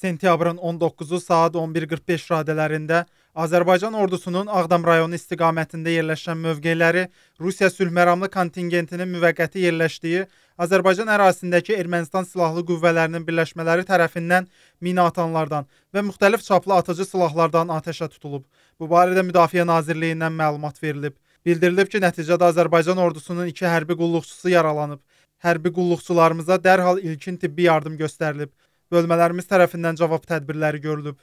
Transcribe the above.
Sentyabrın 19-u saat 11:45 radələrində Azərbaycan ordusunun Ağdam rayonu istiqamətində yerləşən mövqeləri Rusiya sülhməramlı kontingentinin müvəqqəti yerləşdiyi Azərbaycan ərazisindəki Ermənistan silahlı qüvvələrinin birləşmələri tərəfindən mina atanlardan və müxtəlif çaplı atıcı silahlardan atəşə tutulub. Bu barədə Müdafiə Nazirliyindən məlumat verilib. Bildirilib ki, nəticədə Azərbaycan ordusunun iki hərbi qulluqçusu yaralanıb. Hərbi qulluqçularımıza dərhal ilkin tibbi yardım göstərilib bölmələrimiz tərəfindən cavab tədbirləri görülüb.